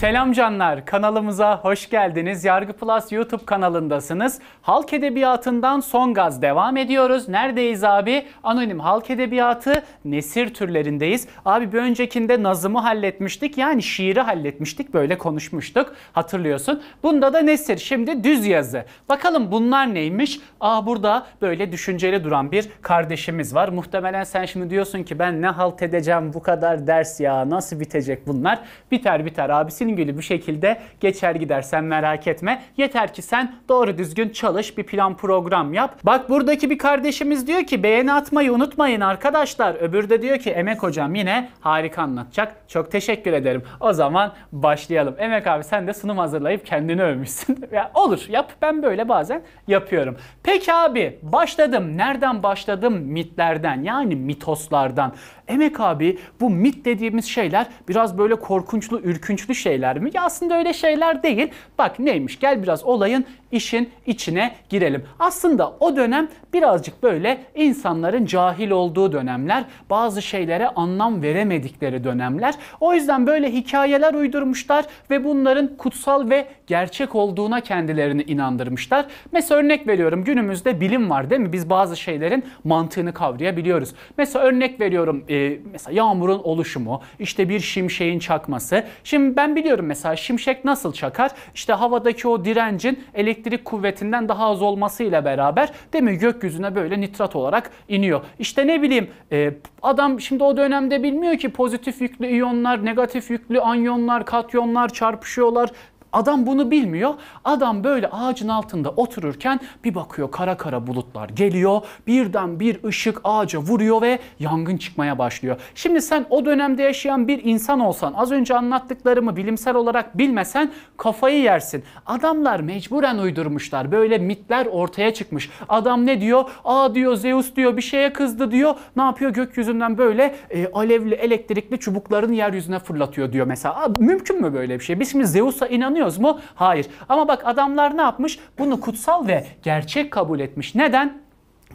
Selam canlar, kanalımıza hoş geldiniz. Yargı Plus YouTube kanalındasınız. Halk Edebiyatı'ndan son gaz devam ediyoruz. Neredeyiz abi? Anonim Halk Edebiyatı nesir türlerindeyiz. Abi bir öncekinde nazımı halletmiştik. Yani şiiri halletmiştik. Böyle konuşmuştuk. Hatırlıyorsun. Bunda da nesir. Şimdi düz yazı. Bakalım bunlar neymiş? Aa ah, burada böyle düşünceli duran bir kardeşimiz var. Muhtemelen sen şimdi diyorsun ki ben ne halt edeceğim bu kadar ders ya. Nasıl bitecek bunlar? Biter biter abisin gün gülü bir şekilde geçer gider sen merak etme. Yeter ki sen doğru düzgün çalış, bir plan program yap. Bak buradaki bir kardeşimiz diyor ki beğeni atmayı unutmayın arkadaşlar. Öbürü de diyor ki Emek hocam yine harika anlatacak. Çok teşekkür ederim. O zaman başlayalım. Emek abi sen de sunum hazırlayıp kendini övmüşsün. ya olur yap. Ben böyle bazen yapıyorum. Peki abi başladım. Nereden başladım? Mitlerden yani mitoslardan. Emek abi bu mit dediğimiz şeyler biraz böyle korkunçlu, ürkünçlü şeyler mi? Ya aslında öyle şeyler değil. Bak neymiş gel biraz olayın işin içine girelim. Aslında o dönem birazcık böyle insanların cahil olduğu dönemler, bazı şeylere anlam veremedikleri dönemler. O yüzden böyle hikayeler uydurmuşlar ve bunların kutsal ve gerçek olduğuna kendilerini inandırmışlar. Mesela örnek veriyorum günümüzde bilim var değil mi? Biz bazı şeylerin mantığını kavrayabiliyoruz. Mesela örnek veriyorum e, mesela yağmurun oluşumu, işte bir şimşeğin çakması. Şimdi ben biliyorum mesela şimşek nasıl çakar? İşte havadaki o direncin elektrik elektrik kuvvetinden daha az olmasıyla beraber değil mi gökyüzüne böyle nitrat olarak iniyor. İşte ne bileyim e, adam şimdi o dönemde bilmiyor ki pozitif yüklü iyonlar, negatif yüklü anyonlar, katyonlar çarpışıyorlar. Adam bunu bilmiyor. Adam böyle ağacın altında otururken bir bakıyor kara kara bulutlar geliyor. Birden bir ışık ağaca vuruyor ve yangın çıkmaya başlıyor. Şimdi sen o dönemde yaşayan bir insan olsan az önce anlattıklarımı bilimsel olarak bilmesen kafayı yersin. Adamlar mecburen uydurmuşlar. Böyle mitler ortaya çıkmış. Adam ne diyor? Aa diyor Zeus diyor bir şeye kızdı diyor. Ne yapıyor? Gökyüzünden böyle e, alevli elektrikli çubuklarını yeryüzüne fırlatıyor diyor mesela. Aa, mümkün mü böyle bir şey? Biz şimdi Zeus'a inanıyoruz anlıyoruz mu? Hayır. Ama bak adamlar ne yapmış? Bunu kutsal ve gerçek kabul etmiş. Neden?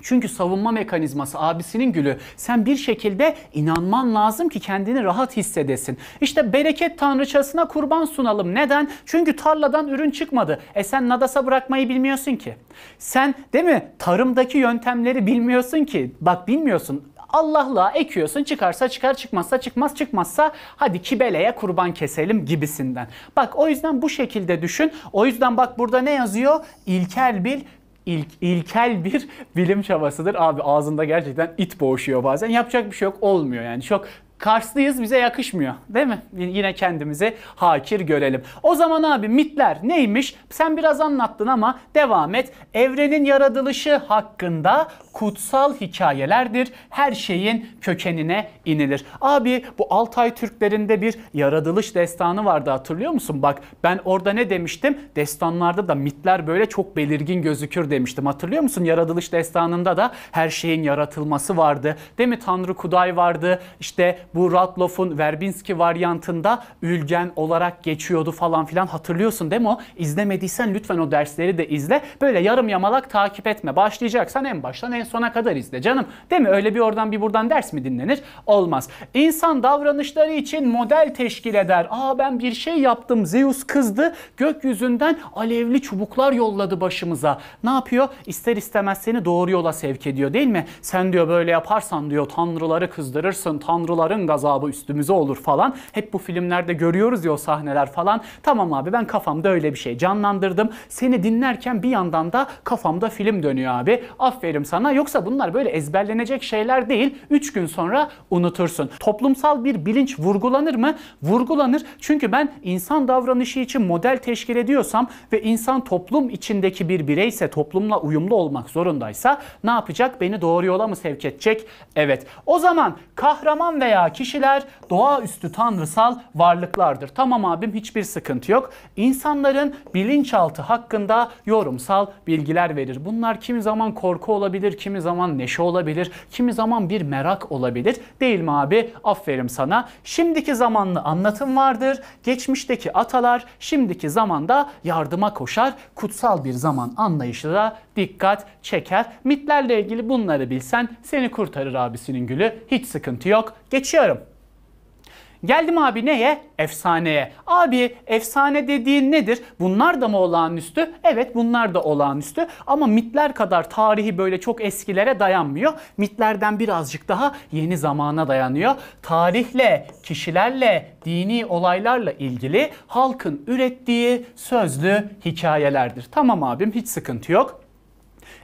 Çünkü savunma mekanizması abisinin gülü. Sen bir şekilde inanman lazım ki kendini rahat hissedesin. İşte bereket tanrıçasına kurban sunalım. Neden? Çünkü tarladan ürün çıkmadı. E sen nadasa bırakmayı bilmiyorsun ki. Sen değil mi tarımdaki yöntemleri bilmiyorsun ki. Bak bilmiyorsun. Allah'la ekiyorsun çıkarsa çıkar çıkmazsa çıkmaz çıkmazsa hadi kibeleye kurban keselim gibisinden. Bak o yüzden bu şekilde düşün. O yüzden bak burada ne yazıyor? İlkel bil ilk, ilkel bir bilim çabasıdır. Abi ağzında gerçekten it boğuşuyor bazen. Yapacak bir şey yok olmuyor yani. Çok Karslıyız bize yakışmıyor değil mi? Yine kendimizi hakir görelim. O zaman abi mitler neymiş? Sen biraz anlattın ama devam et. Evrenin yaratılışı hakkında kutsal hikayelerdir. Her şeyin kökenine inilir. Abi bu Altay Türklerinde bir yaratılış destanı vardı hatırlıyor musun? Bak ben orada ne demiştim? Destanlarda da mitler böyle çok belirgin gözükür demiştim. Hatırlıyor musun? Yaratılış destanında da her şeyin yaratılması vardı. Değil mi? Tanrı Kuday vardı. İşte bu Radloff'un Verbinski varyantında ülgen olarak geçiyordu falan filan hatırlıyorsun değil mi o? İzlemediysen lütfen o dersleri de izle. Böyle yarım yamalak takip etme. Başlayacaksan en baştan en sona kadar izle canım. Değil mi? Öyle bir oradan bir buradan ders mi dinlenir? Olmaz. İnsan davranışları için model teşkil eder. Aa ben bir şey yaptım. Zeus kızdı. Gökyüzünden alevli çubuklar yolladı başımıza. Ne yapıyor? İster istemez seni doğru yola sevk ediyor değil mi? Sen diyor böyle yaparsan diyor tanrıları kızdırırsın. Tanrıların Allah'ın gazabı üstümüze olur falan. Hep bu filmlerde görüyoruz ya o sahneler falan. Tamam abi ben kafamda öyle bir şey canlandırdım. Seni dinlerken bir yandan da kafamda film dönüyor abi. Aferin sana. Yoksa bunlar böyle ezberlenecek şeyler değil. 3 gün sonra unutursun. Toplumsal bir bilinç vurgulanır mı? Vurgulanır. Çünkü ben insan davranışı için model teşkil ediyorsam ve insan toplum içindeki bir bireyse toplumla uyumlu olmak zorundaysa ne yapacak? Beni doğru yola mı sevk edecek? Evet. O zaman kahraman veya kişiler doğaüstü tanrısal varlıklardır. Tamam abim hiçbir sıkıntı yok. İnsanların bilinçaltı hakkında yorumsal bilgiler verir. Bunlar kimi zaman korku olabilir, kimi zaman neşe olabilir, kimi zaman bir merak olabilir. Değil mi abi? Aferin sana. Şimdiki zamanlı anlatım vardır. Geçmişteki atalar şimdiki zamanda yardıma koşar. Kutsal bir zaman anlayışı da dikkat çeker. Mitlerle ilgili bunları bilsen seni kurtarır abisinin gülü. Hiç sıkıntı yok. Geçiyorum. Geldim abi neye? Efsaneye. Abi efsane dediğin nedir? Bunlar da mı olağanüstü? Evet bunlar da olağanüstü. Ama mitler kadar tarihi böyle çok eskilere dayanmıyor. Mitlerden birazcık daha yeni zamana dayanıyor. Tarihle, kişilerle, dini olaylarla ilgili halkın ürettiği sözlü hikayelerdir. Tamam abim hiç sıkıntı yok.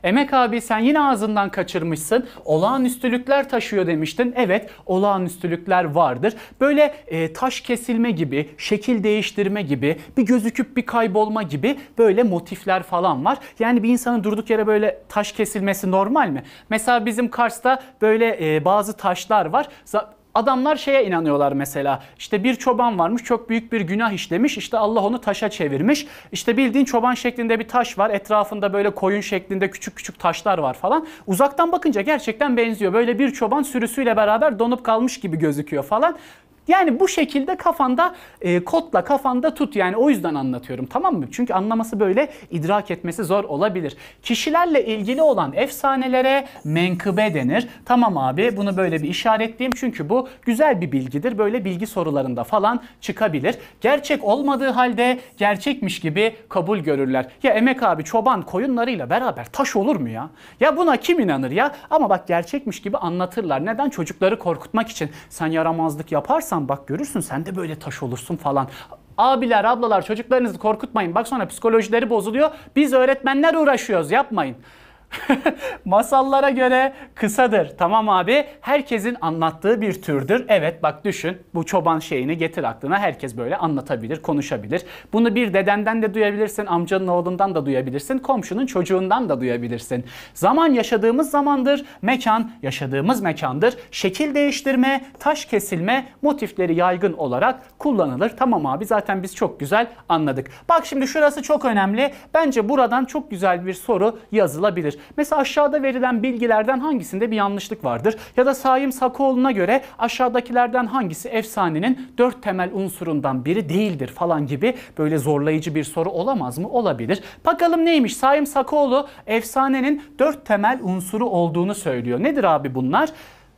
Emek abi sen yine ağzından kaçırmışsın. Olağanüstülükler taşıyor demiştin. Evet olağanüstülükler vardır. Böyle e, taş kesilme gibi, şekil değiştirme gibi, bir gözüküp bir kaybolma gibi böyle motifler falan var. Yani bir insanın durduk yere böyle taş kesilmesi normal mi? Mesela bizim Kars'ta böyle e, bazı taşlar var. Adamlar şeye inanıyorlar mesela. İşte bir çoban varmış çok büyük bir günah işlemiş. İşte Allah onu taşa çevirmiş. İşte bildiğin çoban şeklinde bir taş var. Etrafında böyle koyun şeklinde küçük küçük taşlar var falan. Uzaktan bakınca gerçekten benziyor. Böyle bir çoban sürüsüyle beraber donup kalmış gibi gözüküyor falan. Yani bu şekilde kafanda e, kodla kafanda tut yani o yüzden anlatıyorum tamam mı? Çünkü anlaması böyle idrak etmesi zor olabilir. Kişilerle ilgili olan efsanelere menkıbe denir. Tamam abi bunu böyle bir işaretleyeyim çünkü bu güzel bir bilgidir. Böyle bilgi sorularında falan çıkabilir. Gerçek olmadığı halde gerçekmiş gibi kabul görürler. Ya Emek abi çoban koyunlarıyla beraber taş olur mu ya? Ya buna kim inanır ya? Ama bak gerçekmiş gibi anlatırlar. Neden? Çocukları korkutmak için. Sen yaramazlık yaparsan Hasan bak görürsün sen de böyle taş olursun falan. Abiler, ablalar çocuklarınızı korkutmayın. Bak sonra psikolojileri bozuluyor. Biz öğretmenler uğraşıyoruz yapmayın. Masallara göre kısadır. Tamam abi. Herkesin anlattığı bir türdür. Evet bak düşün. Bu çoban şeyini getir aklına. Herkes böyle anlatabilir, konuşabilir. Bunu bir dedenden de duyabilirsin, amcanın oğlundan da duyabilirsin, komşunun çocuğundan da duyabilirsin. Zaman yaşadığımız zamandır, mekan yaşadığımız mekandır. Şekil değiştirme, taş kesilme motifleri yaygın olarak kullanılır. Tamam abi zaten biz çok güzel anladık. Bak şimdi şurası çok önemli. Bence buradan çok güzel bir soru yazılabilir. Mesela aşağıda verilen bilgilerden hangisinde bir yanlışlık vardır? Ya da Saim Sakoğlu'na göre aşağıdakilerden hangisi efsanenin dört temel unsurundan biri değildir falan gibi böyle zorlayıcı bir soru olamaz mı? Olabilir. Bakalım neymiş? Saim Sakoğlu efsanenin dört temel unsuru olduğunu söylüyor. Nedir abi bunlar?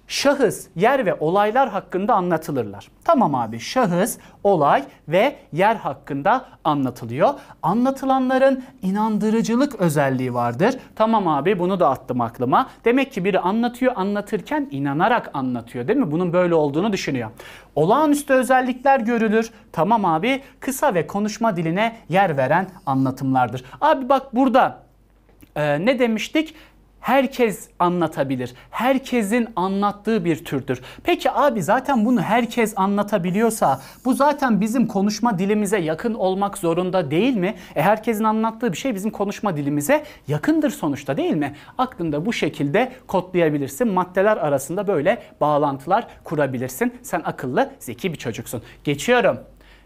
şahıs, yer ve olaylar hakkında anlatılırlar. Tamam abi şahıs, olay ve yer hakkında anlatılıyor. Anlatılanların inandırıcılık özelliği vardır. Tamam abi bunu da attım aklıma. Demek ki biri anlatıyor anlatırken inanarak anlatıyor değil mi? Bunun böyle olduğunu düşünüyor. Olağanüstü özellikler görülür. Tamam abi kısa ve konuşma diline yer veren anlatımlardır. Abi bak burada e, ne demiştik? herkes anlatabilir. Herkesin anlattığı bir türdür. Peki abi zaten bunu herkes anlatabiliyorsa bu zaten bizim konuşma dilimize yakın olmak zorunda değil mi? E herkesin anlattığı bir şey bizim konuşma dilimize yakındır sonuçta değil mi? Aklında bu şekilde kodlayabilirsin. Maddeler arasında böyle bağlantılar kurabilirsin. Sen akıllı, zeki bir çocuksun. Geçiyorum.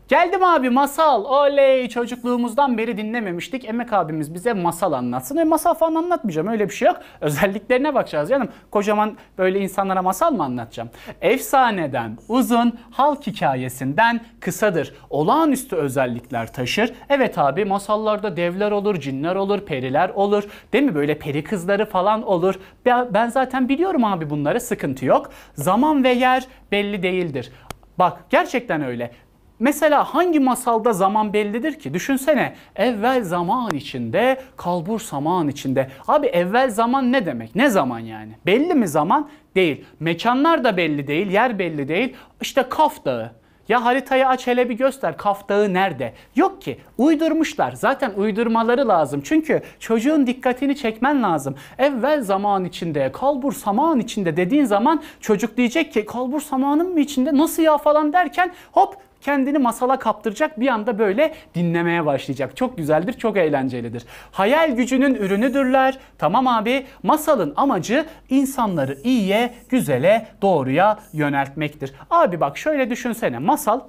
Geldim abi masal. Oley çocukluğumuzdan beri dinlememiştik. Emek abimiz bize masal anlatsın. E masal falan anlatmayacağım öyle bir şey yok. Özelliklerine bakacağız canım. Kocaman böyle insanlara masal mı anlatacağım? Efsaneden uzun, halk hikayesinden kısadır. Olağanüstü özellikler taşır. Evet abi masallarda devler olur, cinler olur, periler olur. Değil mi böyle peri kızları falan olur. Ben zaten biliyorum abi bunlara sıkıntı yok. Zaman ve yer belli değildir. Bak gerçekten öyle. Mesela hangi masalda zaman bellidir ki? Düşünsene evvel zaman içinde, kalbur zaman içinde. Abi evvel zaman ne demek? Ne zaman yani? Belli mi zaman? Değil. Mekanlar da belli değil, yer belli değil. İşte Kaf Dağı. Ya haritayı aç hele bir göster Kaf Dağı nerede? Yok ki uydurmuşlar. Zaten uydurmaları lazım. Çünkü çocuğun dikkatini çekmen lazım. Evvel zaman içinde, kalbur zaman içinde dediğin zaman çocuk diyecek ki kalbur zamanın mı içinde nasıl ya falan derken hop kendini masala kaptıracak bir anda böyle dinlemeye başlayacak. Çok güzeldir, çok eğlencelidir. Hayal gücünün ürünüdürler. Tamam abi masalın amacı insanları iyiye, güzele, doğruya yöneltmektir. Abi bak şöyle düşünsene masal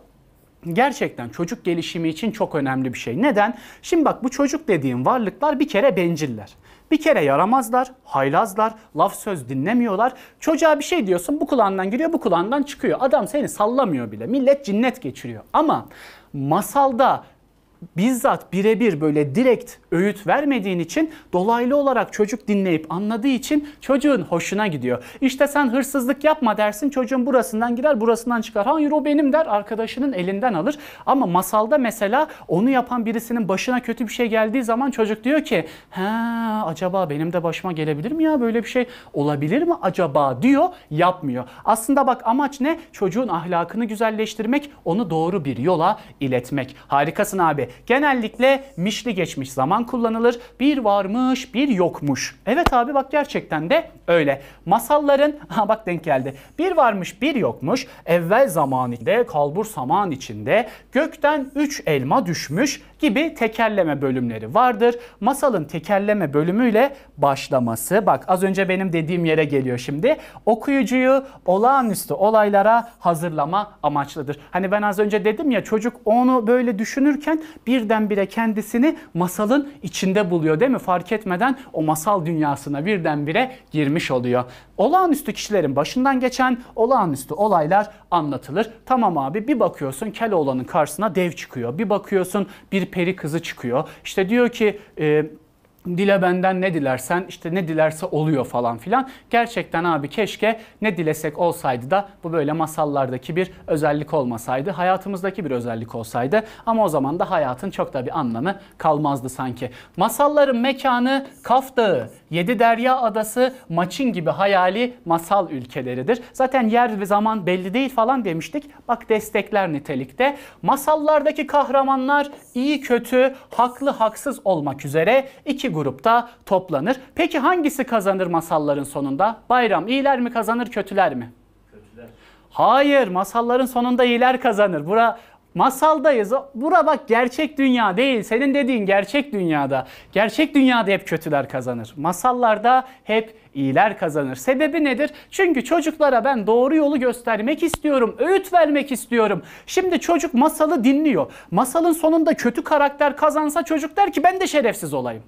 gerçekten çocuk gelişimi için çok önemli bir şey. Neden? Şimdi bak bu çocuk dediğim varlıklar bir kere benciller. Bir kere yaramazlar, haylazlar, laf söz dinlemiyorlar. Çocuğa bir şey diyorsun bu kulağından giriyor bu kulağından çıkıyor. Adam seni sallamıyor bile. Millet cinnet geçiriyor. Ama masalda bizzat birebir böyle direkt öğüt vermediğin için dolaylı olarak çocuk dinleyip anladığı için çocuğun hoşuna gidiyor. İşte sen hırsızlık yapma dersin çocuğun burasından girer burasından çıkar. Hayır o benim der arkadaşının elinden alır. Ama masalda mesela onu yapan birisinin başına kötü bir şey geldiği zaman çocuk diyor ki ha acaba benim de başıma gelebilir mi ya böyle bir şey olabilir mi acaba diyor yapmıyor. Aslında bak amaç ne? Çocuğun ahlakını güzelleştirmek, onu doğru bir yola iletmek. Harikasın abi. Genellikle mişli geçmiş zaman kullanılır. Bir varmış bir yokmuş. Evet abi bak gerçekten de öyle. Masalların ha bak denk geldi. Bir varmış bir yokmuş. Evvel zamaninde kalbur zaman içinde gökten üç elma düşmüş gibi tekerleme bölümleri vardır. Masalın tekerleme bölümüyle başlaması bak az önce benim dediğim yere geliyor şimdi. Okuyucuyu olağanüstü olaylara hazırlama amaçlıdır. Hani ben az önce dedim ya çocuk onu böyle düşünürken birdenbire kendisini masalın içinde buluyor değil mi? Fark etmeden o masal dünyasına birdenbire girmiş oluyor. Olağanüstü kişilerin başından geçen olağanüstü olaylar anlatılır. Tamam abi bir bakıyorsun Keloğlan'ın karşısına dev çıkıyor. Bir bakıyorsun bir peri kızı çıkıyor. İşte diyor ki e, dile benden ne dilersen işte ne dilerse oluyor falan filan. Gerçekten abi keşke ne dilesek olsaydı da bu böyle masallardaki bir özellik olmasaydı. Hayatımızdaki bir özellik olsaydı. Ama o zaman da hayatın çok da bir anlamı kalmazdı sanki. Masalların mekanı Kaf Dağı, Yedi Derya Adası, Maçin gibi hayali masal ülkeleridir. Zaten yer ve zaman belli değil falan demiştik. Bak destekler nitelikte. Masallardaki kahramanlar iyi kötü, haklı haksız olmak üzere iki grupta toplanır. Peki hangisi kazanır masalların sonunda? Bayram iyiler mi kazanır kötüler mi? Kötüler. Hayır masalların sonunda iyiler kazanır. Bura Masaldayız. Bura bak gerçek dünya değil. Senin dediğin gerçek dünyada. Gerçek dünyada hep kötüler kazanır. Masallarda hep iyiler kazanır. Sebebi nedir? Çünkü çocuklara ben doğru yolu göstermek istiyorum. Öğüt vermek istiyorum. Şimdi çocuk masalı dinliyor. Masalın sonunda kötü karakter kazansa çocuk der ki ben de şerefsiz olayım.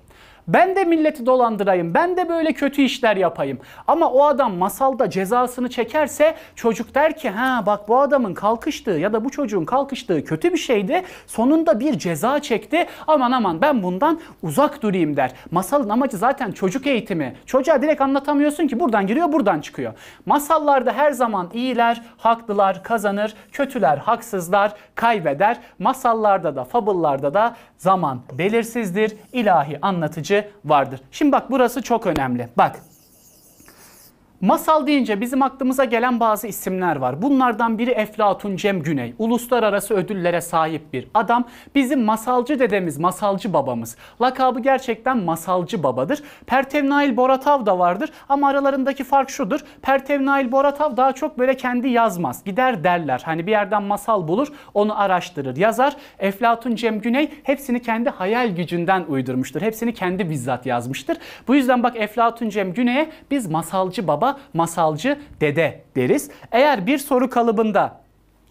Ben de milleti dolandırayım. Ben de böyle kötü işler yapayım. Ama o adam masalda cezasını çekerse çocuk der ki ha bak bu adamın kalkıştığı ya da bu çocuğun kalkıştığı kötü bir şeydi. Sonunda bir ceza çekti. Aman aman ben bundan uzak durayım der. Masalın amacı zaten çocuk eğitimi. Çocuğa direkt anlatamıyorsun ki buradan giriyor buradan çıkıyor. Masallarda her zaman iyiler, haklılar kazanır, kötüler, haksızlar kaybeder. Masallarda da fabıllarda da zaman belirsizdir. İlahi anlatıcı vardır. Şimdi bak burası çok önemli. Bak Masal deyince bizim aklımıza gelen bazı isimler var. Bunlardan biri Eflatun Cem Güney. Uluslararası ödüllere sahip bir adam. Bizim masalcı dedemiz, masalcı babamız. Lakabı gerçekten masalcı babadır. Pertevnail Boratav da vardır ama aralarındaki fark şudur. Pertevnail Boratav daha çok böyle kendi yazmaz. Gider derler. Hani bir yerden masal bulur, onu araştırır, yazar. Eflatun Cem Güney hepsini kendi hayal gücünden uydurmuştur. Hepsini kendi bizzat yazmıştır. Bu yüzden bak Eflatun Cem Güney'e biz masalcı baba adama masalcı dede deriz. Eğer bir soru kalıbında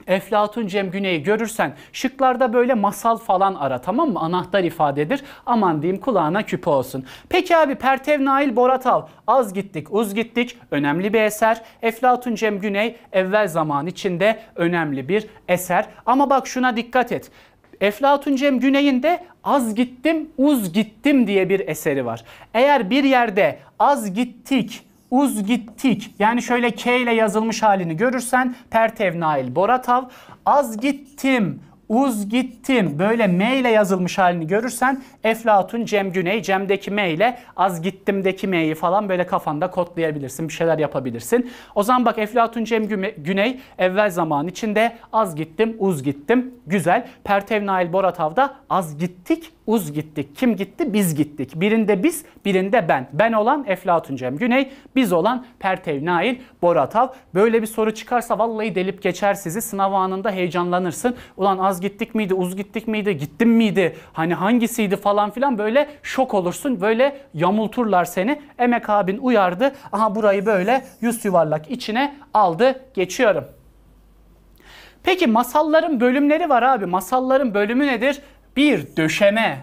Eflatun Cem Güney'i görürsen şıklarda böyle masal falan ara tamam mı? Anahtar ifadedir. Aman diyeyim kulağına küpe olsun. Peki abi Pertev Nail Boratal az gittik uz gittik önemli bir eser. Eflatun Cem Güney evvel zaman içinde önemli bir eser. Ama bak şuna dikkat et. Eflatun Cem Güney'in de az gittim uz gittim diye bir eseri var. Eğer bir yerde az gittik Uz gittik, yani şöyle K ile yazılmış halini görürsen Pertev Nail, Boratav az gittim uz gittim böyle M ile yazılmış halini görürsen Eflatun Cem Güney, Cem'deki M ile az gittimdeki M'yi falan böyle kafanda kodlayabilirsin. Bir şeyler yapabilirsin. O zaman bak Eflatun Cem Güney evvel zaman içinde az gittim, uz gittim. Güzel. Pertev Nail Boratav'da az gittik, uz gittik. Kim gitti? Biz gittik. Birinde biz, birinde ben. Ben olan Eflatun Cem Güney, biz olan Pertev Nail Boratav. Böyle bir soru çıkarsa vallahi delip geçer sizi. Sınav anında heyecanlanırsın. Ulan az az gittik miydi, uz gittik miydi, gittim miydi, hani hangisiydi falan filan böyle şok olursun. Böyle yamulturlar seni. Emek abin uyardı. Aha burayı böyle yüz yuvarlak içine aldı. Geçiyorum. Peki masalların bölümleri var abi. Masalların bölümü nedir? 1. Döşeme.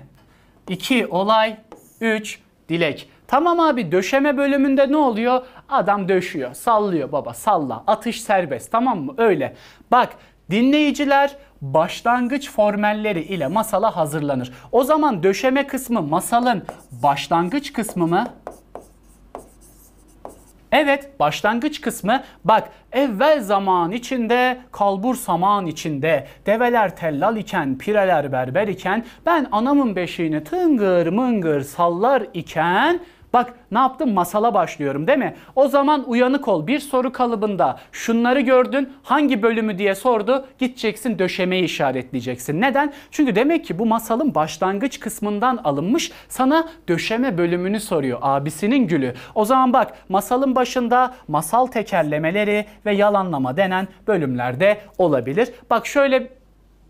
2. Olay. 3. Dilek. Tamam abi döşeme bölümünde ne oluyor? Adam döşüyor, sallıyor baba salla, atış serbest tamam mı? Öyle. Bak dinleyiciler başlangıç formelleri ile masala hazırlanır. O zaman döşeme kısmı masalın başlangıç kısmı mı? Evet başlangıç kısmı bak evvel zaman içinde kalbur saman içinde develer tellal iken pireler berber iken ben anamın beşiğini tıngır mıngır sallar iken Bak ne yaptım? Masala başlıyorum değil mi? O zaman uyanık ol. Bir soru kalıbında şunları gördün, hangi bölümü diye sordu. Gideceksin döşemeyi işaretleyeceksin. Neden? Çünkü demek ki bu masalın başlangıç kısmından alınmış. Sana döşeme bölümünü soruyor. Abisinin gülü. O zaman bak masalın başında masal tekerlemeleri ve yalanlama denen bölümlerde olabilir. Bak şöyle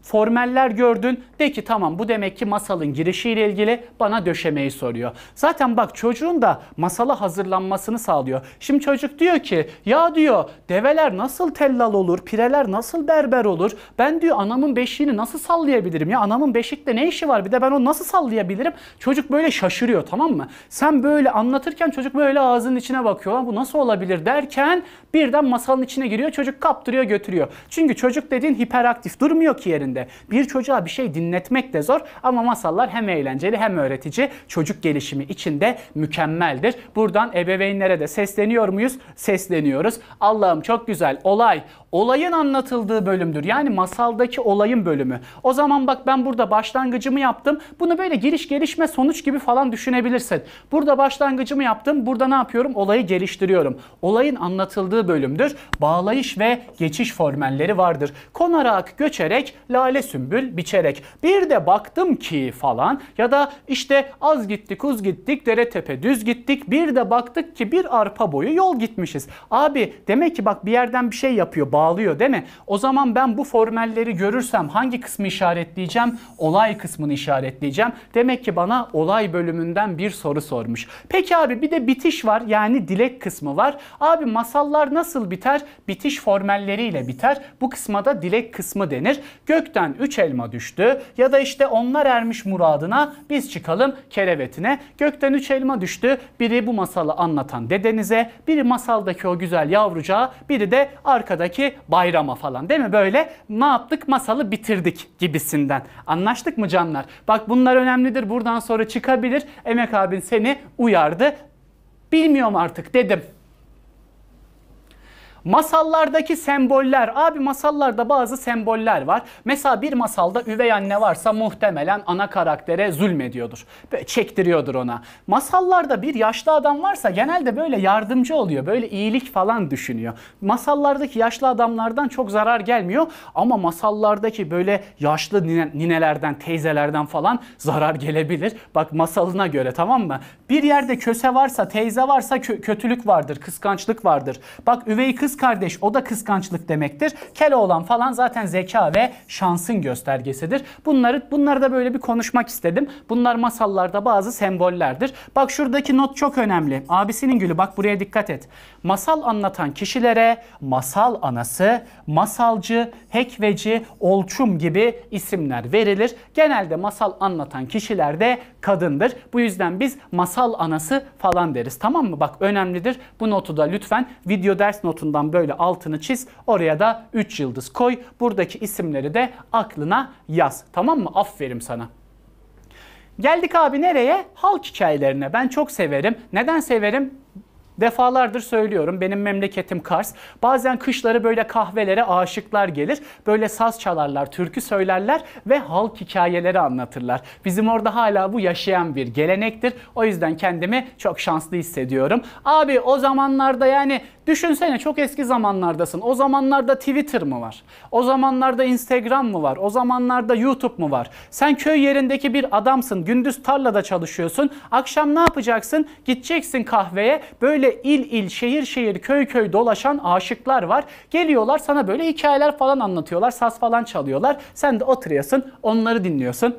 formeller gördün. De ki tamam bu demek ki masalın girişiyle ilgili bana döşemeyi soruyor. Zaten bak çocuğun da masala hazırlanmasını sağlıyor. Şimdi çocuk diyor ki ya diyor develer nasıl tellal olur, pireler nasıl berber olur. Ben diyor anamın beşiğini nasıl sallayabilirim ya anamın beşikte ne işi var bir de ben onu nasıl sallayabilirim. Çocuk böyle şaşırıyor tamam mı? Sen böyle anlatırken çocuk böyle ağzının içine bakıyor. Bu nasıl olabilir derken birden masalın içine giriyor. Çocuk kaptırıyor götürüyor. Çünkü çocuk dediğin hiperaktif durmuyor ki yerinde üzerinde. Bir çocuğa bir şey dinletmek de zor ama masallar hem eğlenceli hem öğretici. Çocuk gelişimi için de mükemmeldir. Buradan ebeveynlere de sesleniyor muyuz? Sesleniyoruz. Allah'ım çok güzel olay. Olayın anlatıldığı bölümdür. Yani masaldaki olayın bölümü. O zaman bak ben burada başlangıcımı yaptım. Bunu böyle giriş gelişme sonuç gibi falan düşünebilirsin. Burada başlangıcımı yaptım. Burada ne yapıyorum? Olayı geliştiriyorum. Olayın anlatıldığı bölümdür. Bağlayış ve geçiş formelleri vardır. Konarak göçerek la Lale sümbül biçerek. Bir de baktım ki falan ya da işte az gittik uz gittik dere tepe düz gittik bir de baktık ki bir arpa boyu yol gitmişiz. Abi demek ki bak bir yerden bir şey yapıyor bağlıyor değil mi? O zaman ben bu formelleri görürsem hangi kısmı işaretleyeceğim? Olay kısmını işaretleyeceğim. Demek ki bana olay bölümünden bir soru sormuş. Peki abi bir de bitiş var yani dilek kısmı var. Abi masallar nasıl biter? Bitiş formelleriyle biter. Bu kısma da dilek kısmı denir. Gök gökten üç elma düştü ya da işte onlar ermiş muradına biz çıkalım kerevetine. Gökten üç elma düştü. Biri bu masalı anlatan dedenize, biri masaldaki o güzel yavrucağa, biri de arkadaki bayrama falan değil mi? Böyle ne yaptık masalı bitirdik gibisinden. Anlaştık mı canlar? Bak bunlar önemlidir. Buradan sonra çıkabilir. Emek abin seni uyardı. Bilmiyorum artık dedim. Masallardaki semboller. Abi masallarda bazı semboller var. Mesela bir masalda üvey anne varsa muhtemelen ana karaktere zulmediyordur. Böyle çektiriyordur ona. Masallarda bir yaşlı adam varsa genelde böyle yardımcı oluyor. Böyle iyilik falan düşünüyor. Masallardaki yaşlı adamlardan çok zarar gelmiyor. Ama masallardaki böyle yaşlı nine, ninelerden, teyzelerden falan zarar gelebilir. Bak masalına göre tamam mı? Bir yerde köse varsa, teyze varsa kö kötülük vardır, kıskançlık vardır. Bak üvey kız kardeş o da kıskançlık demektir. Keloğlan falan zaten zeka ve şansın göstergesidir. Bunları bunları da böyle bir konuşmak istedim. Bunlar masallarda bazı sembollerdir. Bak şuradaki not çok önemli. Abisinin gülü bak buraya dikkat et. Masal anlatan kişilere masal anası, masalcı, hekveci, olçum gibi isimler verilir. Genelde masal anlatan kişiler de kadındır. Bu yüzden biz masal anası falan deriz. Tamam mı? Bak önemlidir. Bu notu da lütfen video ders notundan Buradan böyle altını çiz. Oraya da 3 yıldız koy. Buradaki isimleri de aklına yaz. Tamam mı? Aferin sana. Geldik abi nereye? Halk hikayelerine. Ben çok severim. Neden severim? Defalardır söylüyorum benim memleketim Kars. Bazen kışları böyle kahvelere aşıklar gelir. Böyle saz çalarlar, türkü söylerler ve halk hikayeleri anlatırlar. Bizim orada hala bu yaşayan bir gelenektir. O yüzden kendimi çok şanslı hissediyorum. Abi o zamanlarda yani Düşünsene çok eski zamanlardasın. O zamanlarda Twitter mı var? O zamanlarda Instagram mı var? O zamanlarda YouTube mu var? Sen köy yerindeki bir adamsın. Gündüz tarlada çalışıyorsun. Akşam ne yapacaksın? Gideceksin kahveye. Böyle il il, şehir şehir, köy köy dolaşan aşıklar var. Geliyorlar sana böyle hikayeler falan anlatıyorlar. Saz falan çalıyorlar. Sen de oturuyorsun. Onları dinliyorsun.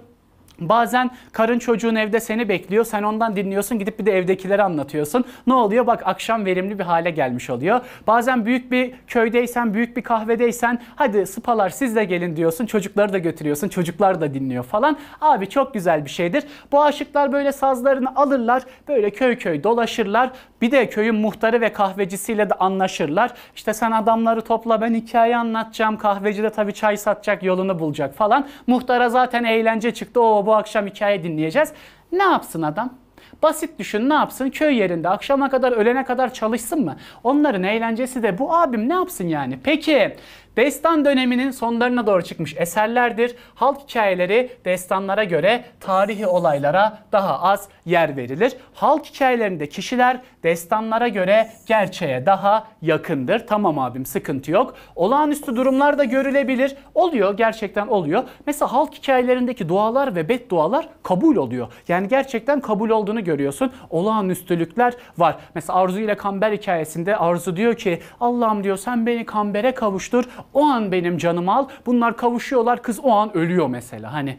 Bazen karın çocuğun evde seni bekliyor. Sen ondan dinliyorsun. Gidip bir de evdekileri anlatıyorsun. Ne oluyor? Bak akşam verimli bir hale gelmiş oluyor. Bazen büyük bir köydeysen, büyük bir kahvedeysen hadi spalar siz de gelin diyorsun. Çocukları da götürüyorsun. Çocuklar da dinliyor falan. Abi çok güzel bir şeydir. Bu aşıklar böyle sazlarını alırlar. Böyle köy köy dolaşırlar. Bir de köyün muhtarı ve kahvecisiyle de anlaşırlar. İşte sen adamları topla ben hikaye anlatacağım. Kahveci de tabii çay satacak yolunu bulacak falan. Muhtara zaten eğlence çıktı. O bu akşam hikaye dinleyeceğiz. Ne yapsın adam? Basit düşün ne yapsın? Köy yerinde akşama kadar ölene kadar çalışsın mı? Onların eğlencesi de bu abim ne yapsın yani? Peki Destan döneminin sonlarına doğru çıkmış eserlerdir. Halk hikayeleri destanlara göre tarihi olaylara daha az yer verilir. Halk hikayelerinde kişiler destanlara göre gerçeğe daha yakındır. Tamam abim sıkıntı yok. Olağanüstü durumlar da görülebilir. Oluyor gerçekten oluyor. Mesela halk hikayelerindeki dualar ve beddualar kabul oluyor. Yani gerçekten kabul olduğunu görüyorsun. Olağanüstülükler var. Mesela Arzu ile Kamber hikayesinde Arzu diyor ki Allah'ım diyor sen beni Kamber'e kavuştur. O an benim canım al. Bunlar kavuşuyorlar. Kız o an ölüyor mesela. Hani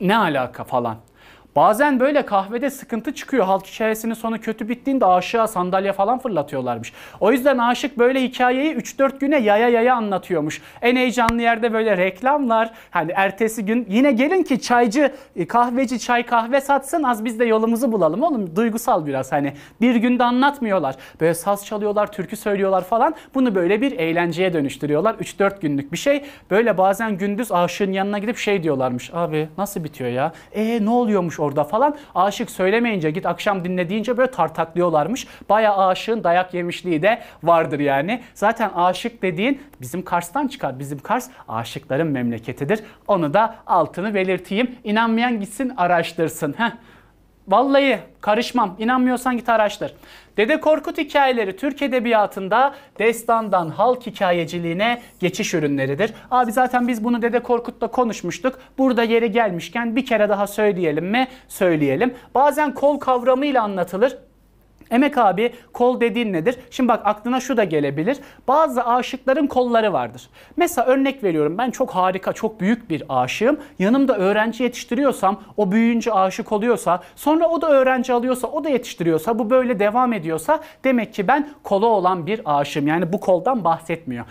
ne alaka falan. Bazen böyle kahvede sıkıntı çıkıyor. Halk hikayesinin sonu kötü bittiğinde aşığa sandalye falan fırlatıyorlarmış. O yüzden aşık böyle hikayeyi 3-4 güne yaya yaya anlatıyormuş. En heyecanlı yerde böyle reklamlar. Hani ertesi gün yine gelin ki çaycı, e, kahveci çay kahve satsın az biz de yolumuzu bulalım oğlum. Duygusal biraz hani. Bir günde anlatmıyorlar. Böyle saz çalıyorlar, türkü söylüyorlar falan. Bunu böyle bir eğlenceye dönüştürüyorlar. 3-4 günlük bir şey. Böyle bazen gündüz aşığın yanına gidip şey diyorlarmış. Abi nasıl bitiyor ya? E ne oluyormuş orada falan. Aşık söylemeyince git akşam dinle deyince böyle tartaklıyorlarmış. Baya aşığın dayak yemişliği de vardır yani. Zaten aşık dediğin bizim Kars'tan çıkar. Bizim Kars aşıkların memleketidir. Onu da altını belirteyim. İnanmayan gitsin araştırsın. Heh. Vallahi karışmam. İnanmıyorsan git araştır. Dede Korkut hikayeleri Türk Edebiyatı'nda destandan halk hikayeciliğine geçiş ürünleridir. Abi zaten biz bunu Dede Korkut'ta konuşmuştuk. Burada yeri gelmişken bir kere daha söyleyelim mi? Söyleyelim. Bazen kol kavramıyla anlatılır. Emek abi kol dediğin nedir? Şimdi bak aklına şu da gelebilir. Bazı aşıkların kolları vardır. Mesela örnek veriyorum ben çok harika, çok büyük bir aşığım. Yanımda öğrenci yetiştiriyorsam, o büyüyünce aşık oluyorsa, sonra o da öğrenci alıyorsa, o da yetiştiriyorsa, bu böyle devam ediyorsa demek ki ben kolu olan bir aşığım. Yani bu koldan bahsetmiyor.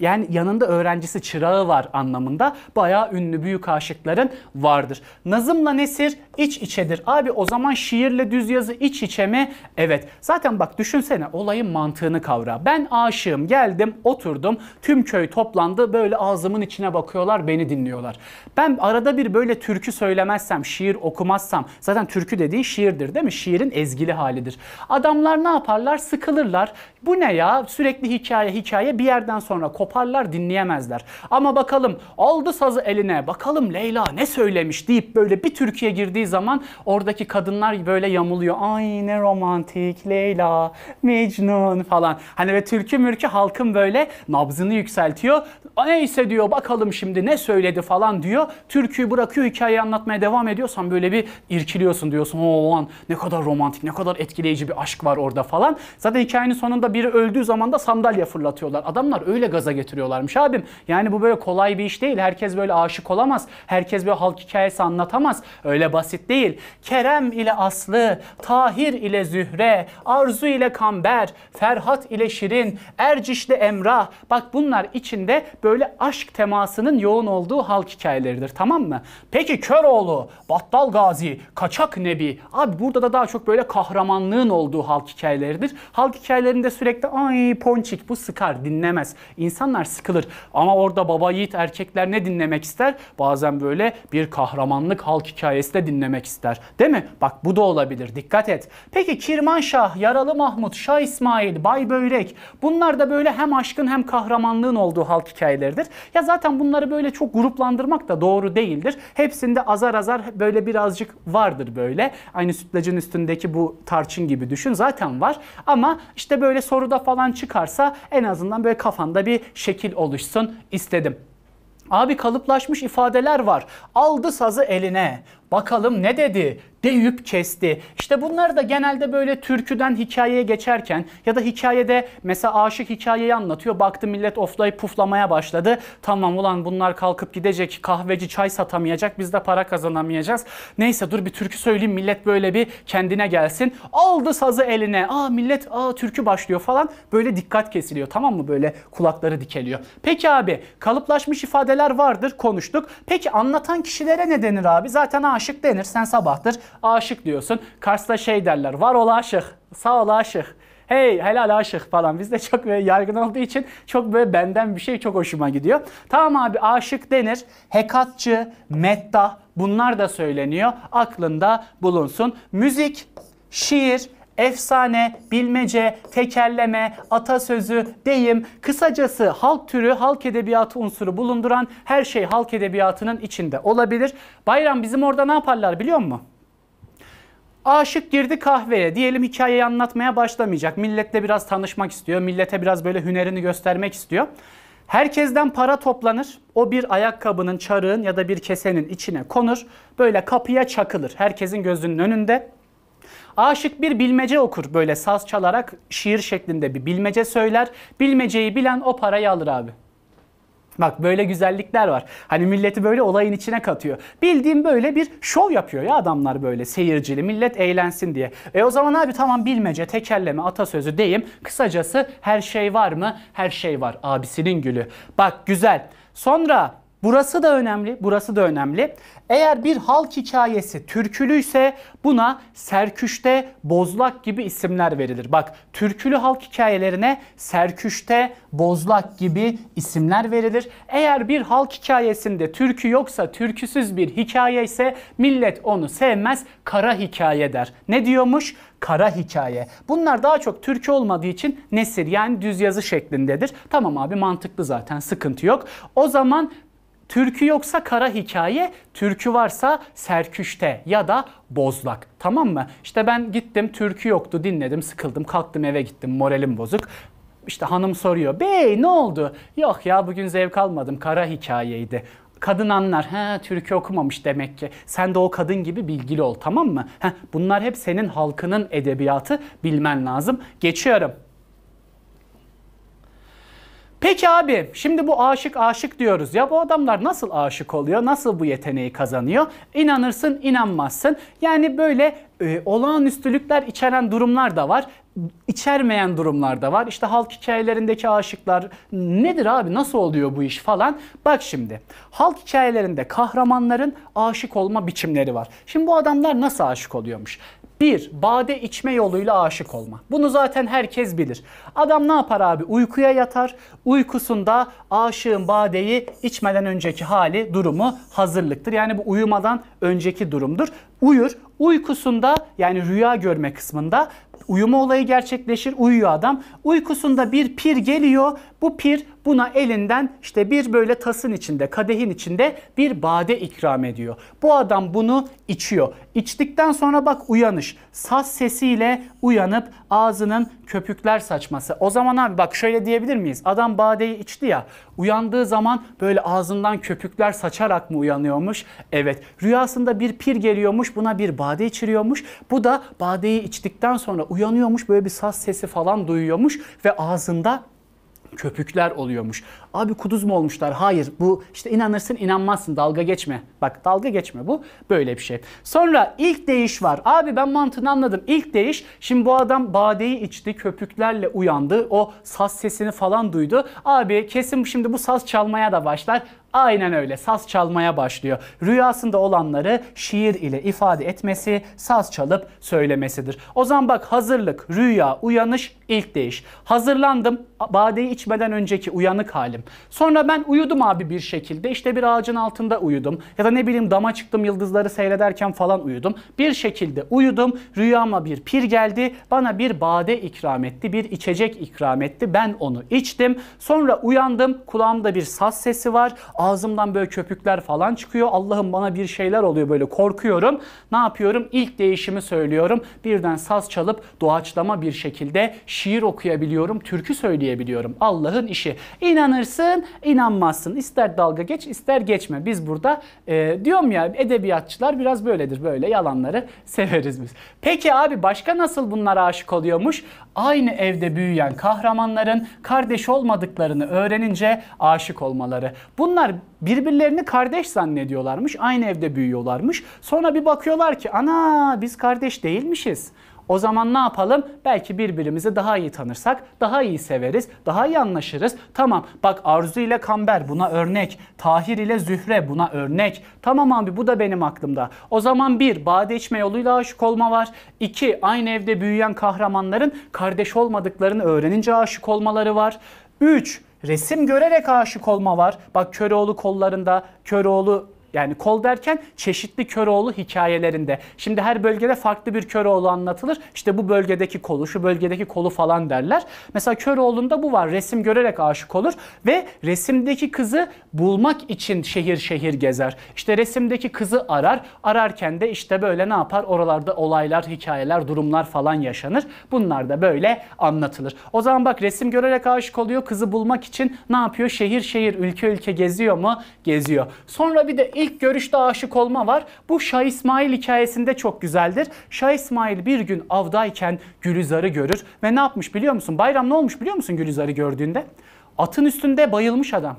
Yani yanında öğrencisi çırağı var anlamında. Bayağı ünlü büyük aşıkların vardır. Nazım'la Nesir iç içedir. Abi o zaman şiirle düz yazı iç içe mi? Evet. Zaten bak düşünsene olayın mantığını kavra. Ben aşığım geldim oturdum tüm köy toplandı böyle ağzımın içine bakıyorlar beni dinliyorlar. Ben arada bir böyle türkü söylemezsem şiir okumazsam zaten türkü dediğin şiirdir değil mi? Şiirin ezgili halidir. Adamlar ne yaparlar? Sıkılırlar. Bu ne ya? Sürekli hikaye hikaye bir yerden sonra koparlar dinleyemezler. Ama bakalım aldı sazı eline bakalım Leyla ne söylemiş deyip böyle bir türküye girdiği zaman oradaki kadınlar böyle yamuluyor. Ay ne romantik Selanik Leyla, Mecnun falan. Hani ve türkü mürkü halkın böyle nabzını yükseltiyor. Neyse diyor bakalım şimdi ne söyledi falan diyor. Türküyü bırakıyor hikayeyi anlatmaya devam ediyorsan böyle bir irkiliyorsun diyorsun. O an ne kadar romantik ne kadar etkileyici bir aşk var orada falan. Zaten hikayenin sonunda biri öldüğü zaman da sandalye fırlatıyorlar. Adamlar öyle gaza getiriyorlarmış abim. Yani bu böyle kolay bir iş değil. Herkes böyle aşık olamaz. Herkes böyle halk hikayesi anlatamaz. Öyle basit değil. Kerem ile Aslı, Tahir ile Zühre, Arzu ile Kamber, Ferhat ile Şirin, Erciş ile Emrah. Bak bunlar içinde böyle aşk temasının yoğun olduğu halk hikayeleridir tamam mı? Peki Köroğlu, Battal Gazi, Kaçak Nebi. Abi burada da daha çok böyle kahramanlığın olduğu halk hikayeleridir. Halk hikayelerinde sürekli ay ponçik bu sıkar dinlemez. İnsanlar sıkılır ama orada baba yiğit erkekler ne dinlemek ister? Bazen böyle bir kahramanlık halk hikayesi de dinlemek ister. Değil mi? Bak bu da olabilir. Dikkat et. Peki Kirman Şah, Yaralı Mahmut, Şah İsmail, Bay Böyrek bunlar da böyle hem aşkın hem kahramanlığın olduğu halk hikayeleridir. Ya zaten bunları böyle çok gruplandırmak da doğru değildir. Hepsinde azar azar böyle birazcık vardır böyle. Aynı sütlacın üstündeki bu tarçın gibi düşün zaten var. Ama işte böyle soruda falan çıkarsa en azından böyle kafanda bir şekil oluşsun istedim. Abi kalıplaşmış ifadeler var. Aldı sazı eline. Bakalım ne dedi? Eyüp Çesti. İşte bunlar da genelde böyle türküden hikayeye geçerken ya da hikayede mesela aşık hikayeyi anlatıyor. Baktı millet oflayıp puflamaya başladı. Tamam ulan bunlar kalkıp gidecek kahveci çay satamayacak biz de para kazanamayacağız. Neyse dur bir türkü söyleyeyim millet böyle bir kendine gelsin. Aldı sazı eline aa millet aa türkü başlıyor falan böyle dikkat kesiliyor tamam mı böyle kulakları dikeliyor. Peki abi kalıplaşmış ifadeler vardır konuştuk. Peki anlatan kişilere ne denir abi? Zaten aşık denir sen sabahtır aşık diyorsun. Kars'ta şey derler. Var ol aşık, sağ ol aşık hey helal aşık falan. Bizde çok böyle yaygın olduğu için çok böyle benden bir şey çok hoşuma gidiyor. Tamam abi aşık denir. Hekatçı, metta bunlar da söyleniyor. Aklında bulunsun. Müzik, şiir, efsane, bilmece, tekerleme, atasözü, deyim, kısacası halk türü, halk edebiyatı unsuru bulunduran her şey halk edebiyatının içinde olabilir. Bayram bizim orada ne yaparlar biliyor musun? Aşık girdi kahveye. Diyelim hikayeyi anlatmaya başlamayacak. Milletle biraz tanışmak istiyor. Millete biraz böyle hünerini göstermek istiyor. Herkesten para toplanır. O bir ayakkabının, çarığın ya da bir kesenin içine konur. Böyle kapıya çakılır. Herkesin gözünün önünde. Aşık bir bilmece okur böyle saz çalarak şiir şeklinde bir bilmece söyler. Bilmeceyi bilen o parayı alır abi. Bak böyle güzellikler var. Hani milleti böyle olayın içine katıyor. Bildiğim böyle bir şov yapıyor ya adamlar böyle seyircili. Millet eğlensin diye. E o zaman abi tamam bilmece, tekerleme, atasözü deyim. Kısacası her şey var mı? Her şey var. Abisinin gülü. Bak güzel. Sonra Burası da önemli, burası da önemli. Eğer bir halk hikayesi türkülüyse buna serküşte, bozlak gibi isimler verilir. Bak türkülü halk hikayelerine serküşte, bozlak gibi isimler verilir. Eğer bir halk hikayesinde türkü yoksa, türküsüz bir hikaye ise millet onu sevmez, kara hikaye der. Ne diyormuş? kara hikaye. Bunlar daha çok türkü olmadığı için nesir yani düz yazı şeklindedir. Tamam abi mantıklı zaten sıkıntı yok. O zaman Türkü yoksa kara hikaye, türkü varsa serküşte ya da bozlak. Tamam mı? İşte ben gittim türkü yoktu dinledim sıkıldım kalktım eve gittim moralim bozuk. İşte hanım soruyor bey ne oldu? Yok ya bugün zevk almadım kara hikayeydi. Kadın anlar. He türkü okumamış demek ki. Sen de o kadın gibi bilgili ol tamam mı? He, bunlar hep senin halkının edebiyatı bilmen lazım. Geçiyorum. Peki abi şimdi bu aşık aşık diyoruz ya bu adamlar nasıl aşık oluyor? Nasıl bu yeteneği kazanıyor? İnanırsın inanmazsın. Yani böyle e, olağanüstülükler içeren durumlar da var içermeyen durumlar da var. İşte halk hikayelerindeki aşıklar nedir abi nasıl oluyor bu iş falan. Bak şimdi halk hikayelerinde kahramanların aşık olma biçimleri var. Şimdi bu adamlar nasıl aşık oluyormuş? Bir, bade içme yoluyla aşık olma. Bunu zaten herkes bilir. Adam ne yapar abi? Uykuya yatar. Uykusunda aşığın badeyi içmeden önceki hali, durumu hazırlıktır. Yani bu uyumadan önceki durumdur uyur. Uykusunda yani rüya görme kısmında uyuma olayı gerçekleşir. Uyuyor adam. Uykusunda bir pir geliyor. Bu pir buna elinden işte bir böyle tasın içinde, kadehin içinde bir bade ikram ediyor. Bu adam bunu içiyor. İçtikten sonra bak uyanış. Saz sesiyle uyanıp ağzının köpükler saçması. O zaman abi bak şöyle diyebilir miyiz? Adam badeyi içti ya. Uyandığı zaman böyle ağzından köpükler saçarak mı uyanıyormuş? Evet. Rüyasında bir pir geliyormuş. Buna bir bade içiriyormuş. Bu da badeyi içtikten sonra uyanıyormuş. Böyle bir saz sesi falan duyuyormuş ve ağzında köpükler oluyormuş. Abi kuduz mu olmuşlar? Hayır. Bu işte inanırsın inanmazsın. Dalga geçme. Bak dalga geçme bu. Böyle bir şey. Sonra ilk değiş var. Abi ben mantığını anladım. İlk değiş. Şimdi bu adam badeyi içti. Köpüklerle uyandı. O saz sesini falan duydu. Abi kesin şimdi bu saz çalmaya da başlar. Aynen öyle saz çalmaya başlıyor. Rüyasında olanları şiir ile ifade etmesi, saz çalıp söylemesidir. O zaman bak hazırlık, rüya, uyanış, ilk değiş. Hazırlandım, badeyi içmeden önceki uyanık halim. Sonra ben uyudum abi bir şekilde. İşte bir ağacın altında uyudum. Ya da ne bileyim dama çıktım yıldızları seyrederken falan uyudum. Bir şekilde uyudum. Rüyama bir pir geldi. Bana bir bade ikram etti. Bir içecek ikram etti. Ben onu içtim. Sonra uyandım. Kulağımda bir saz sesi var. Ağzımdan böyle köpükler falan çıkıyor. Allah'ım bana bir şeyler oluyor böyle korkuyorum. Ne yapıyorum? İlk değişimi söylüyorum. Birden saz çalıp doğaçlama bir şekilde şiir okuyabiliyorum. Türkü söyleyebiliyorum. Allah'ın işi. İnanırsın, inanmazsın. İster dalga geç, ister geçme. Biz burada e, diyorum ya edebiyatçılar biraz böyledir. Böyle yalanları severiz biz. Peki abi başka nasıl bunlara aşık oluyormuş? aynı evde büyüyen kahramanların kardeş olmadıklarını öğrenince aşık olmaları. Bunlar birbirlerini kardeş zannediyorlarmış, aynı evde büyüyorlarmış. Sonra bir bakıyorlar ki ana biz kardeş değilmişiz. O zaman ne yapalım? Belki birbirimizi daha iyi tanırsak daha iyi severiz, daha iyi anlaşırız. Tamam bak Arzu ile Kamber buna örnek. Tahir ile Zühre buna örnek. Tamam abi bu da benim aklımda. O zaman bir bade içme yoluyla aşık olma var. İki aynı evde büyüyen kahramanların kardeş olmadıklarını öğrenince aşık olmaları var. Üç Resim görerek aşık olma var. Bak Köroğlu kollarında, Köroğlu yani kol derken çeşitli Köroğlu hikayelerinde. Şimdi her bölgede farklı bir Köroğlu anlatılır. İşte bu bölgedeki kolu, şu bölgedeki kolu falan derler. Mesela Köroğlu'nda bu var. Resim görerek aşık olur ve resimdeki kızı bulmak için şehir şehir gezer. İşte resimdeki kızı arar. Ararken de işte böyle ne yapar? Oralarda olaylar, hikayeler, durumlar falan yaşanır. Bunlar da böyle anlatılır. O zaman bak resim görerek aşık oluyor. Kızı bulmak için ne yapıyor? Şehir şehir, ülke ülke geziyor mu? Geziyor. Sonra bir de ilk ilk görüşte aşık olma var. Bu Şah İsmail hikayesinde çok güzeldir. Şah İsmail bir gün avdayken Gülizar'ı görür ve ne yapmış biliyor musun? Bayram ne olmuş biliyor musun Gülizar'ı gördüğünde? Atın üstünde bayılmış adam.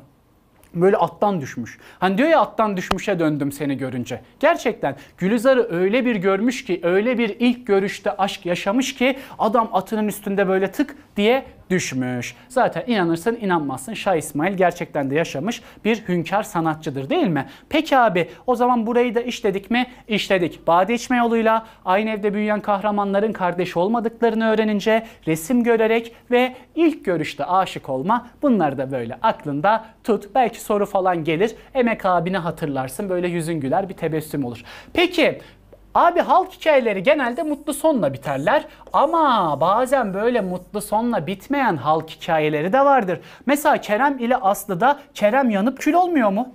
Böyle attan düşmüş. Hani diyor ya attan düşmüşe döndüm seni görünce. Gerçekten Gülizar'ı öyle bir görmüş ki, öyle bir ilk görüşte aşk yaşamış ki adam atının üstünde böyle tık diye düşmüş. Zaten inanırsın inanmazsın Şah İsmail gerçekten de yaşamış bir hünkar sanatçıdır değil mi? Peki abi o zaman burayı da işledik mi? İşledik. Bade içme yoluyla aynı evde büyüyen kahramanların kardeş olmadıklarını öğrenince resim görerek ve ilk görüşte aşık olma bunları da böyle aklında tut. Belki soru falan gelir. Emek abini hatırlarsın böyle yüzün güler bir tebessüm olur. Peki Abi halk hikayeleri genelde mutlu sonla biterler ama bazen böyle mutlu sonla bitmeyen halk hikayeleri de vardır. Mesela Kerem ile Aslı'da Kerem yanıp kül olmuyor mu?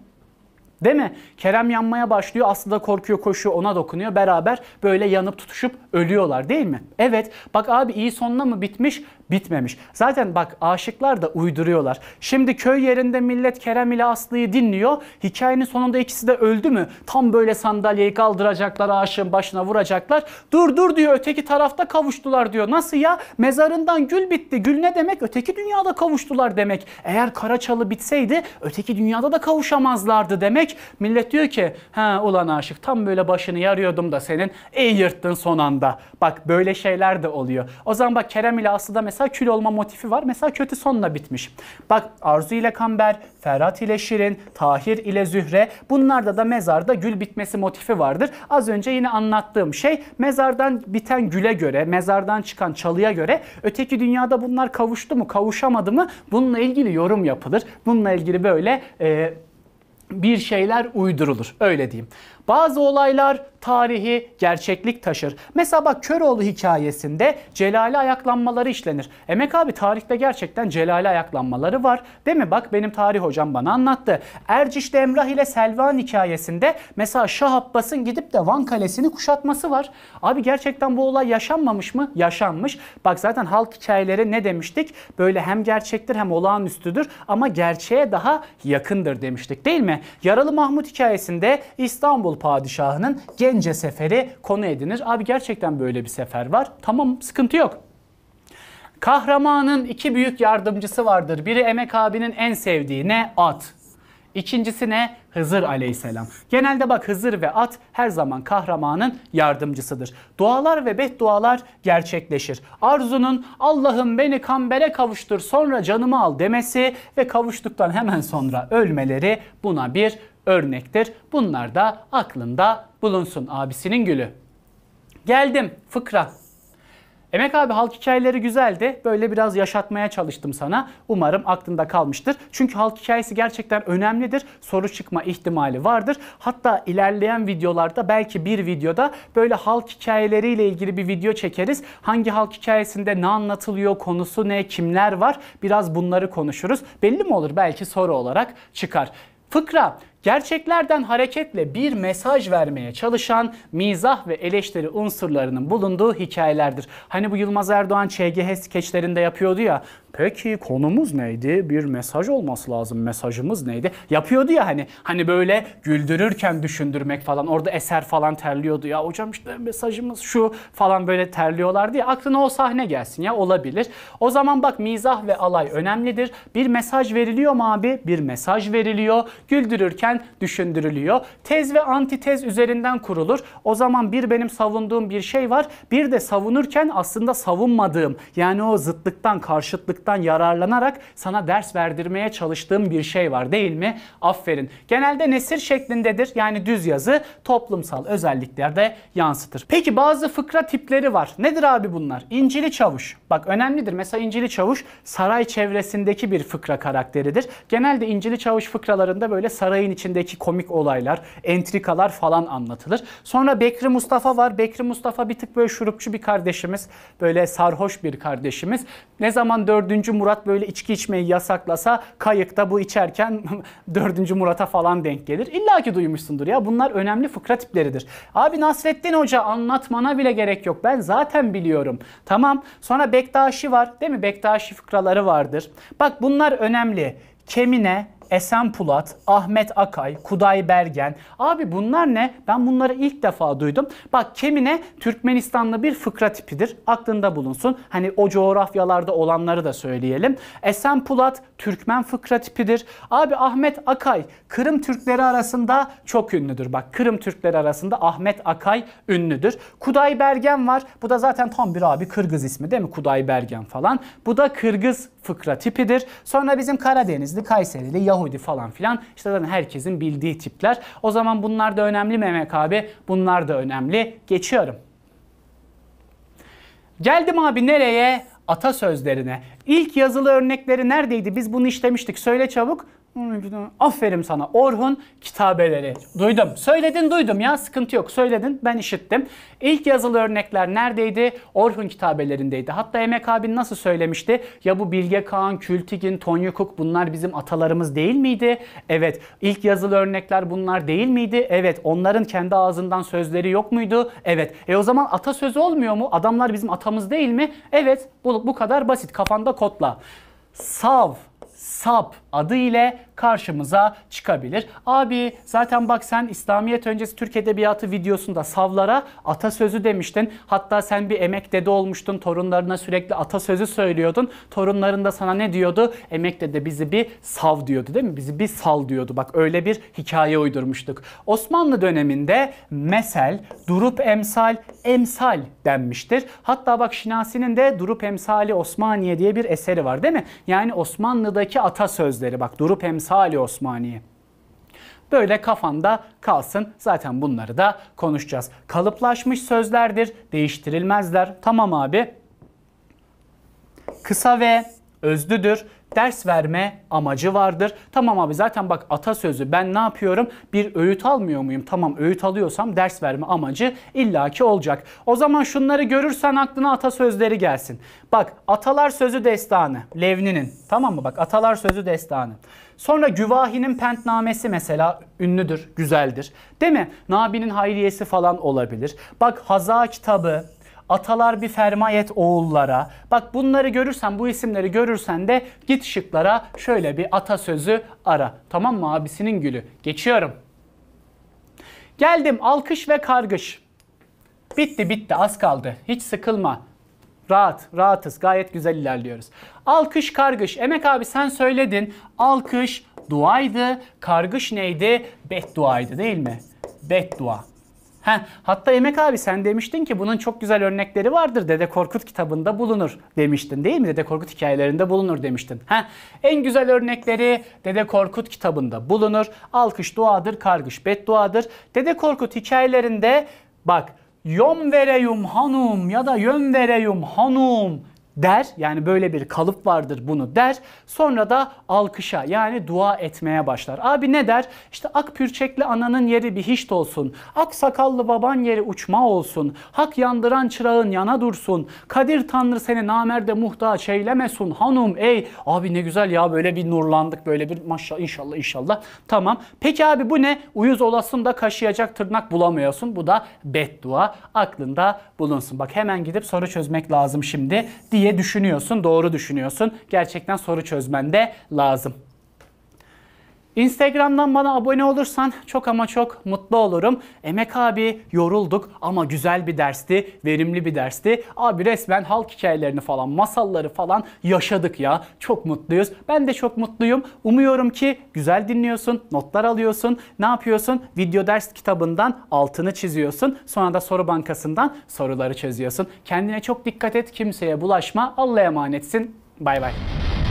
Değil mi? Kerem yanmaya başlıyor. Aslı da korkuyor, koşuyor, ona dokunuyor. Beraber böyle yanıp tutuşup ölüyorlar değil mi? Evet. Bak abi iyi sonla mı bitmiş? bitmemiş. Zaten bak aşıklar da uyduruyorlar. Şimdi köy yerinde millet Kerem ile Aslı'yı dinliyor. Hikayenin sonunda ikisi de öldü mü? Tam böyle sandalyeyi kaldıracaklar, aşığın başına vuracaklar. Dur dur diyor öteki tarafta kavuştular diyor. Nasıl ya? Mezarından gül bitti. Gül ne demek? Öteki dünyada kavuştular demek. Eğer Karaçalı bitseydi öteki dünyada da kavuşamazlardı demek. Millet diyor ki ha ulan aşık tam böyle başını yarıyordum da senin. İyi yırttın son anda. Bak böyle şeyler de oluyor. O zaman bak Kerem ile Aslı da mesela mesela kül olma motifi var. Mesela kötü sonla bitmiş. Bak Arzu ile Kamber, Ferhat ile Şirin, Tahir ile Zühre bunlarda da mezarda gül bitmesi motifi vardır. Az önce yine anlattığım şey mezardan biten güle göre, mezardan çıkan çalıya göre öteki dünyada bunlar kavuştu mu, kavuşamadı mı bununla ilgili yorum yapılır. Bununla ilgili böyle e, bir şeyler uydurulur öyle diyeyim. Bazı olaylar tarihi gerçeklik taşır. Mesela bak Köroğlu hikayesinde Celale ayaklanmaları işlenir. Emek abi tarihte gerçekten Celale ayaklanmaları var. Değil mi? Bak benim tarih hocam bana anlattı. Erciş'te Emrah ile Selvan hikayesinde mesela Şah Abbas'ın gidip de Van Kalesi'ni kuşatması var. Abi gerçekten bu olay yaşanmamış mı? Yaşanmış. Bak zaten halk hikayeleri ne demiştik? Böyle hem gerçektir hem olağanüstüdür ama gerçeğe daha yakındır demiştik değil mi? Yaralı Mahmut hikayesinde İstanbul Anadolu padişahının Gence seferi konu edinir. Abi gerçekten böyle bir sefer var. Tamam sıkıntı yok. Kahramanın iki büyük yardımcısı vardır. Biri Emek abinin en sevdiği ne? At. İkincisi ne? Hızır aleyhisselam. Genelde bak Hızır ve at her zaman kahramanın yardımcısıdır. Dualar ve beddualar gerçekleşir. Arzunun Allah'ım beni kambere kavuştur sonra canımı al demesi ve kavuştuktan hemen sonra ölmeleri buna bir örnektir. Bunlar da aklında bulunsun abisinin gülü. Geldim fıkra. Emek abi halk hikayeleri güzeldi. Böyle biraz yaşatmaya çalıştım sana. Umarım aklında kalmıştır. Çünkü halk hikayesi gerçekten önemlidir. Soru çıkma ihtimali vardır. Hatta ilerleyen videolarda belki bir videoda böyle halk hikayeleriyle ilgili bir video çekeriz. Hangi halk hikayesinde ne anlatılıyor, konusu ne, kimler var biraz bunları konuşuruz. Belli mi olur? Belki soru olarak çıkar. Fıkra gerçeklerden hareketle bir mesaj vermeye çalışan mizah ve eleştiri unsurlarının bulunduğu hikayelerdir. Hani bu Yılmaz Erdoğan ÇGH skeçlerinde yapıyordu ya. Peki konumuz neydi? Bir mesaj olması lazım. Mesajımız neydi? Yapıyordu ya hani hani böyle güldürürken düşündürmek falan. Orada eser falan terliyordu ya. Hocam işte mesajımız şu falan böyle terliyorlardı ya. Aklına o sahne gelsin ya olabilir. O zaman bak mizah ve alay önemlidir. Bir mesaj veriliyor mu abi? Bir mesaj veriliyor. Güldürürken üzerinden düşündürülüyor. Tez ve antitez üzerinden kurulur. O zaman bir benim savunduğum bir şey var. Bir de savunurken aslında savunmadığım yani o zıtlıktan, karşıtlıktan yararlanarak sana ders verdirmeye çalıştığım bir şey var değil mi? Aferin. Genelde nesir şeklindedir. Yani düz yazı toplumsal özelliklerde yansıtır. Peki bazı fıkra tipleri var. Nedir abi bunlar? İncili Çavuş. Bak önemlidir. Mesela İncili Çavuş saray çevresindeki bir fıkra karakteridir. Genelde İncili Çavuş fıkralarında böyle sarayın içi içindeki komik olaylar, entrikalar falan anlatılır. Sonra Bekri Mustafa var. Bekri Mustafa bir tık böyle şurupçu bir kardeşimiz. Böyle sarhoş bir kardeşimiz. Ne zaman 4. Murat böyle içki içmeyi yasaklasa kayıkta bu içerken 4. Murat'a falan denk gelir. İlla ki duymuşsundur ya. Bunlar önemli fıkra tipleridir. Abi Nasrettin Hoca anlatmana bile gerek yok. Ben zaten biliyorum. Tamam. Sonra Bektaşi var. Değil mi? Bektaşi fıkraları vardır. Bak bunlar önemli. Kemine, Esen Pulat, Ahmet Akay, Kuday Bergen. Abi bunlar ne? Ben bunları ilk defa duydum. Bak kemine Türkmenistanlı bir fıkra tipidir. Aklında bulunsun. Hani o coğrafyalarda olanları da söyleyelim. Esen Pulat Türkmen fıkra tipidir. Abi Ahmet Akay Kırım Türkleri arasında çok ünlüdür. Bak Kırım Türkleri arasında Ahmet Akay ünlüdür. Kuday Bergen var. Bu da zaten tam bir abi Kırgız ismi değil mi? Kuday Bergen falan. Bu da Kırgız fıkra tipidir. Sonra bizim Karadenizli, Kayserili, Yahudi falan filan işte zaten herkesin bildiği tipler. O zaman bunlar da önemli Mehmet abi. Bunlar da önemli. Geçiyorum. Geldim abi nereye? Ata sözlerine. İlk yazılı örnekleri neredeydi? Biz bunu işlemiştik. Söyle çabuk. Aferin sana Orhun kitabeleri. Duydum. Söyledin duydum ya sıkıntı yok. Söyledin ben işittim. İlk yazılı örnekler neredeydi? Orhun kitabelerindeydi. Hatta Emek abi nasıl söylemişti? Ya bu Bilge Kağan, Kültigin, Tonyukuk bunlar bizim atalarımız değil miydi? Evet. İlk yazılı örnekler bunlar değil miydi? Evet. Onların kendi ağzından sözleri yok muydu? Evet. E o zaman atasözü olmuyor mu? Adamlar bizim atamız değil mi? Evet. Bu, bu kadar basit. Kafanda kodla. Sav SAP adı ile karşımıza çıkabilir. Abi zaten bak sen İslamiyet öncesi Türk Edebiyatı videosunda savlara atasözü demiştin. Hatta sen bir emek dede olmuştun. Torunlarına sürekli atasözü söylüyordun. Torunların da sana ne diyordu? Emek dede bizi bir sav diyordu değil mi? Bizi bir sal diyordu. Bak öyle bir hikaye uydurmuştuk. Osmanlı döneminde mesel, durup emsal, emsal denmiştir. Hatta bak Şinasi'nin de durup emsali Osmaniye diye bir eseri var değil mi? Yani Osmanlı'daki atasözleri bak durup emsal Misali Osmaniye. Böyle kafanda kalsın. Zaten bunları da konuşacağız. Kalıplaşmış sözlerdir. Değiştirilmezler. Tamam abi. Kısa ve özlüdür. Ders verme amacı vardır. Tamam abi zaten bak atasözü ben ne yapıyorum? Bir öğüt almıyor muyum? Tamam öğüt alıyorsam ders verme amacı illaki olacak. O zaman şunları görürsen aklına atasözleri gelsin. Bak Atalar Sözü Destanı Levni'nin. Tamam mı? Bak Atalar Sözü Destanı. Sonra Güvahi'nin pentnamesi mesela ünlüdür, güzeldir. Değil mi? Nabi'nin hayriyesi falan olabilir. Bak Haza kitabı, atalar bir fermayet oğullara. Bak bunları görürsen bu isimleri görürsen de git şıklara şöyle bir atasözü ara. Tamam mı abisinin gülü? Geçiyorum. Geldim alkış ve kargış. Bitti bitti az kaldı. Hiç sıkılma. Rahat, rahatız. Gayet güzel ilerliyoruz. Alkış, kargış. Emek abi sen söyledin. Alkış duaydı. Kargış neydi? Bedduaydı değil mi? Beddua. Heh, hatta Emek abi sen demiştin ki bunun çok güzel örnekleri vardır. Dede Korkut kitabında bulunur demiştin değil mi? Dede Korkut hikayelerinde bulunur demiştin. Heh, en güzel örnekleri Dede Korkut kitabında bulunur. Alkış duadır, kargış bedduadır. Dede Korkut hikayelerinde bak yom vereyum hanum ya da yön vereyum hanum der. Yani böyle bir kalıp vardır bunu der. Sonra da alkışa yani dua etmeye başlar. Abi ne der? İşte ak pürçekli ananın yeri bir hiç olsun. Ak sakallı baban yeri uçma olsun. Hak yandıran çırağın yana dursun. Kadir Tanrı seni namerde muhtaç eylemesun hanım ey. Abi ne güzel ya böyle bir nurlandık böyle bir maşallah inşallah inşallah. Tamam. Peki abi bu ne? Uyuz olasın da kaşıyacak tırnak bulamıyorsun. Bu da beddua. Aklında bulunsun. Bak hemen gidip soru çözmek lazım şimdi diye diye düşünüyorsun. Doğru düşünüyorsun. Gerçekten soru çözmen de lazım. Instagram'dan bana abone olursan çok ama çok mutlu olurum. Emek abi yorulduk ama güzel bir dersti, verimli bir dersti. Abi resmen halk hikayelerini falan, masalları falan yaşadık ya. Çok mutluyuz. Ben de çok mutluyum. Umuyorum ki güzel dinliyorsun, notlar alıyorsun. Ne yapıyorsun? Video ders kitabından altını çiziyorsun. Sonra da soru bankasından soruları çözüyorsun. Kendine çok dikkat et, kimseye bulaşma. Allah'a emanetsin. Bay bay.